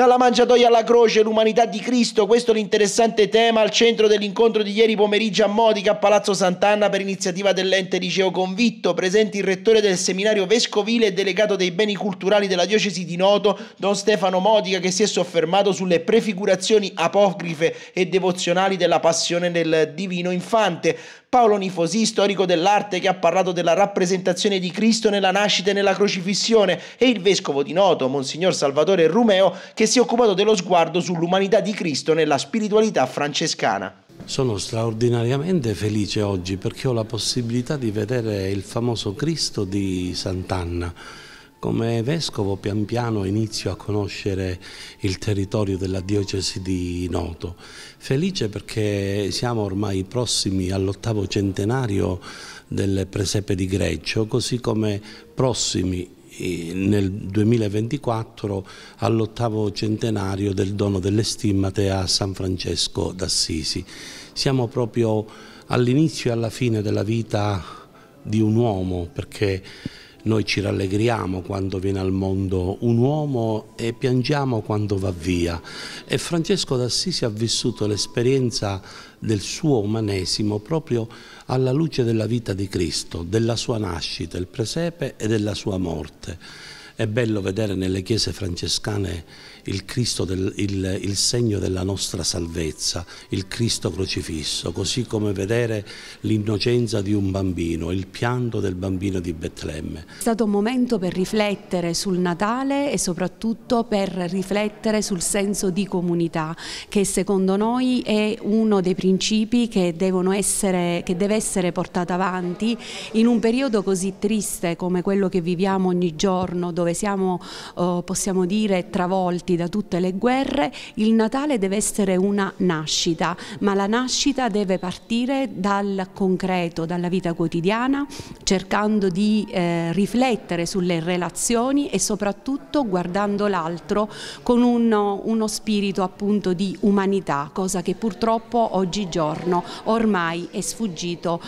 Dalla mangiatoia alla croce, l'umanità di Cristo, questo è l'interessante tema al centro dell'incontro di ieri pomeriggio a Modica a Palazzo Sant'Anna per iniziativa dell'ente liceo convitto, presenti il rettore del seminario vescovile e delegato dei beni culturali della diocesi di Noto, don Stefano Modica, che si è soffermato sulle prefigurazioni apocrife e devozionali della passione del divino infante. Paolo Nifosi, storico dell'arte, che ha parlato della rappresentazione di Cristo nella nascita e nella crocifissione, e il vescovo di Noto, Monsignor Salvatore Rumeo, che si è occupato dello sguardo sull'umanità di Cristo nella spiritualità francescana. Sono straordinariamente felice oggi perché ho la possibilità di vedere il famoso Cristo di Sant'Anna. Come vescovo pian piano inizio a conoscere il territorio della diocesi di Noto. Felice perché siamo ormai prossimi all'ottavo centenario del presepe di Greccio, così come prossimi nel 2024 all'ottavo centenario del dono delle stimmate a San Francesco d'Assisi. Siamo proprio all'inizio e alla fine della vita di un uomo perché noi ci rallegriamo quando viene al mondo un uomo e piangiamo quando va via. E Francesco d'Assisi ha vissuto l'esperienza del suo umanesimo proprio alla luce della vita di Cristo, della sua nascita, il presepe e della sua morte. È bello vedere nelle chiese francescane il, del, il, il, segno della nostra salvezza, il Cristo crocifisso, così come vedere l'innocenza di un bambino, il pianto del bambino di Betlemme. È stato un momento per riflettere sul Natale e soprattutto per riflettere sul senso di comunità, che secondo noi è uno dei principi che, essere, che deve essere portato avanti in un periodo così triste come quello che viviamo ogni giorno, dove dove siamo, eh, possiamo dire, travolti da tutte le guerre, il Natale deve essere una nascita, ma la nascita deve partire dal concreto, dalla vita quotidiana, cercando di eh, riflettere sulle relazioni e soprattutto guardando l'altro con uno, uno spirito appunto di umanità, cosa che purtroppo oggigiorno ormai è sfuggito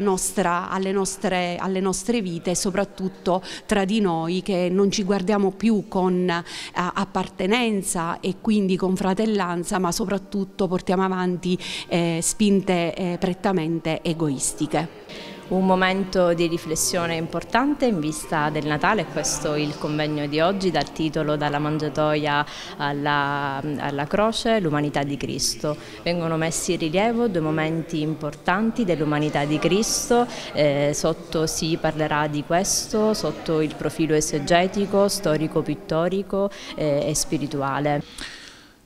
nostra, alle, nostre, alle nostre vite e soprattutto tra di noi che non non ci guardiamo più con eh, appartenenza e quindi con fratellanza, ma soprattutto portiamo avanti eh, spinte eh, prettamente egoistiche un momento di riflessione importante in vista del Natale, questo è il convegno di oggi dal titolo Dalla mangiatoia alla, alla croce, l'umanità di Cristo. Vengono messi in rilievo due momenti importanti dell'umanità di Cristo, eh, sotto si parlerà di questo, sotto il profilo esegetico, storico-pittorico eh, e spirituale.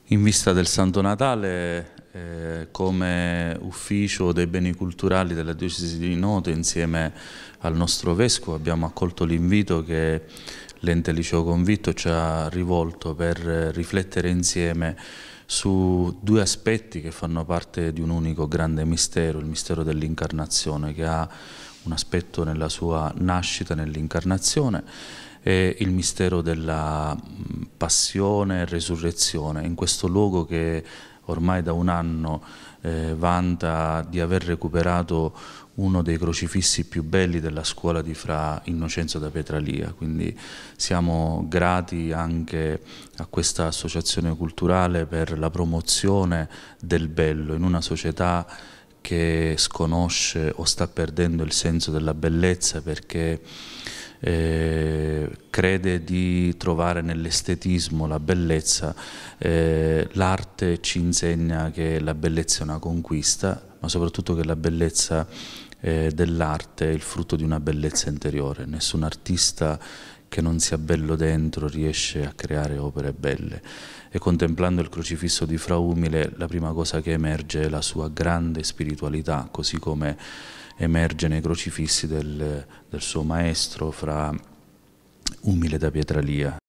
In vista del Santo Natale eh, come ufficio dei beni culturali della diocesi di Noto insieme al nostro vescovo abbiamo accolto l'invito che l'ente liceo convitto ci ha rivolto per riflettere insieme su due aspetti che fanno parte di un unico grande mistero, il mistero dell'incarnazione che ha un aspetto nella sua nascita, nell'incarnazione e il mistero della mm, passione e resurrezione in questo luogo che ormai da un anno eh, vanta di aver recuperato uno dei crocifissi più belli della scuola di Fra Innocenzo da Petralia, quindi siamo grati anche a questa associazione culturale per la promozione del bello in una società che sconosce o sta perdendo il senso della bellezza perché eh, crede di trovare nell'estetismo la bellezza, eh, l'arte ci insegna che la bellezza è una conquista, ma soprattutto che la bellezza eh, dell'arte è il frutto di una bellezza interiore. Nessun artista che non sia bello dentro riesce a creare opere belle e contemplando il crocifisso di Fra Umile la prima cosa che emerge è la sua grande spiritualità, così come emerge nei crocifissi del, del suo maestro Fra Umile da Pietralia.